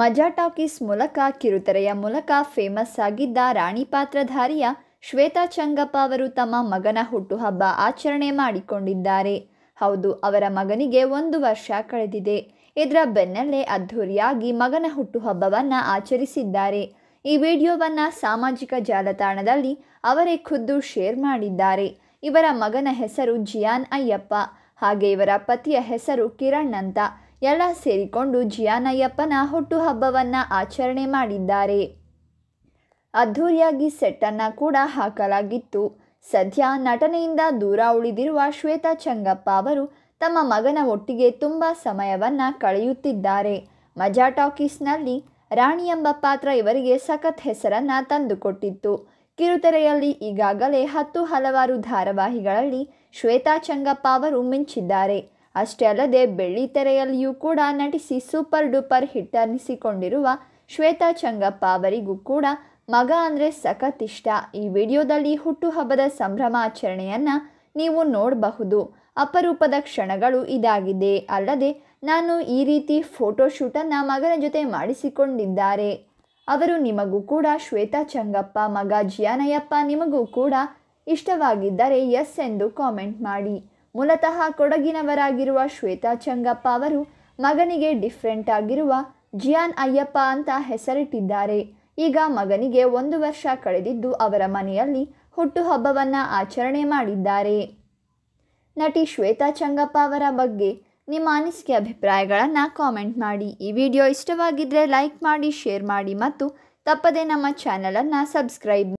ಮಜಾ ಟಾಕೀಸ್ ಮೂಲಕ ಕಿರುತೆರೆಯ ಮೂಲಕ ಫೇಮಸ್ ಆಗಿದ್ದ ರಾಣಿ ಪಾತ್ರಧಾರಿಯ ಶ್ವೇತಾ ಚಂಗಪ್ಪ ಅವರು ತಮ್ಮ ಮಗನ ಹುಟ್ಟುಹಬ್ಬ ಆಚರಣೆ ಮಾಡಿಕೊಂಡಿದ್ದಾರೆ ಹೌದು ಅವರ ಮಗನಿಗೆ ಒಂದು ವರ್ಷ ಕಳೆದಿದೆ ಇದರ ಬೆನ್ನಲ್ಲೇ ಅದ್ಧೂರಿಯಾಗಿ ಮಗನ ಹುಟ್ಟುಹಬ್ಬವನ್ನು ಆಚರಿಸಿದ್ದಾರೆ ಈ ವಿಡಿಯೋವನ್ನು ಸಾಮಾಜಿಕ ಜಾಲತಾಣದಲ್ಲಿ ಅವರೇ ಖುದ್ದು ಶೇರ್ ಮಾಡಿದ್ದಾರೆ ಇವರ ಮಗನ ಹೆಸರು ಜಿಯಾನ್ ಅಯ್ಯಪ್ಪ ಹಾಗೆ ಇವರ ಪತಿಯ ಹೆಸರು ಕಿರಣ್ ಅಂತ ಎಲ್ಲ ಸೇರಿಕೊಂಡು ಜಿಯಾನಯ್ಯಪ್ಪನ ಹುಟ್ಟುಹಬ್ಬವನ್ನು ಆಚರಣೆ ಮಾಡಿದ್ದಾರೆ ಅದ್ಧೂರಿಯಾಗಿ ಸೆಟ್ಟನ್ನು ಕೂಡ ಹಾಕಲಾಗಿತ್ತು ಸದ್ಯ ನಟನೆಯಿಂದ ದೂರ ಉಳಿದಿರುವ ಶ್ವೇತಾ ಚಂಗಪ್ಪ ಅವರು ತಮ್ಮ ಮಗನ ಒಟ್ಟಿಗೆ ತುಂಬ ಸಮಯವನ್ನು ಕಳೆಯುತ್ತಿದ್ದಾರೆ ಮಜಾ ಟಾಕೀಸ್ನಲ್ಲಿ ರಾಣಿ ಎಂಬ ಪಾತ್ರ ಇವರಿಗೆ ಸಖತ್ ಹೆಸರನ್ನು ತಂದುಕೊಟ್ಟಿತ್ತು ಕಿರುತೆರೆಯಲ್ಲಿ ಈಗಾಗಲೇ ಹತ್ತು ಹಲವಾರು ಧಾರಾವಾಹಿಗಳಲ್ಲಿ ಶ್ವೇತಾ ಚಂಗಪ್ಪ ಅವರು ಮಿಂಚಿದ್ದಾರೆ ಅಷ್ಟೇ ಅಲ್ಲದೆ ಬೆಳ್ಳಿತೆರೆಯಲ್ಲಿಯೂ ಕೂಡ ನಟಿಸಿ ಸೂಪರ್ ಡೂಪರ್ ಹಿಟ್ ಅನ್ನಿಸಿಕೊಂಡಿರುವ ಶ್ವೇತಾ ಚಂಗಪ್ಪ ಅವರಿಗೂ ಕೂಡ ಮಗ ಅಂದರೆ ಸಖತ್ ಇಷ್ಟ ಈ ವಿಡಿಯೋದಲ್ಲಿ ಹುಟ್ಟುಹಬ್ಬದ ಸಂಭ್ರಮಾಚರಣೆಯನ್ನು ನೀವು ನೋಡಬಹುದು ಅಪರೂಪದ ಕ್ಷಣಗಳು ಇದಾಗಿದೆ ಅಲ್ಲದೆ ನಾನು ಈ ರೀತಿ ಫೋಟೋಶೂಟನ್ನು ಮಗನ ಜೊತೆ ಮಾಡಿಸಿಕೊಂಡಿದ್ದಾರೆ ಅವರು ನಿಮಗೂ ಕೂಡ ಶ್ವೇತಾ ಚಂಗಪ್ಪ ಮಗ ಜಿಯಾನಯ್ಯಪ್ಪ ನಿಮಗೂ ಕೂಡ ಇಷ್ಟವಾಗಿದ್ದರೆ ಎಸ್ ಎಂದು ಕಾಮೆಂಟ್ ಮಾಡಿ ಮೂಲತಃ ಕೊಡಗಿನವರಾಗಿರುವ ಶ್ವೇತಾ ಚಂಗಪ್ಪ ಅವರು ಮಗನಿಗೆ ಡಿಫ್ರೆಂಟ್ ಆಗಿರುವ ಜಿಯಾನ್ ಅಯ್ಯಪ್ಪ ಅಂತ ಹೆಸರಿಟ್ಟಿದ್ದಾರೆ ಈಗ ಮಗನಿಗೆ ಒಂದು ವರ್ಷ ಕಳೆದಿದ್ದು ಅವರ ಮನೆಯಲ್ಲಿ ಹುಟ್ಟುಹಬ್ಬವನ್ನು ಆಚರಣೆ ಮಾಡಿದ್ದಾರೆ ನಟಿ ಶ್ವೇತಾ ಚಂಗಪ್ಪ ಅವರ ಬಗ್ಗೆ ನಿಮ್ಮ ಅನಿಸಿಕೆ ಅಭಿಪ್ರಾಯಗಳನ್ನು ಕಾಮೆಂಟ್ ಮಾಡಿ ಈ ವಿಡಿಯೋ ಇಷ್ಟವಾಗಿದ್ದರೆ ಲೈಕ್ ಮಾಡಿ ಶೇರ್ ಮಾಡಿ ಮತ್ತು ತಪ್ಪದೇ ನಮ್ಮ ಚಾನಲನ್ನು ಸಬ್ಸ್ಕ್ರೈಬ್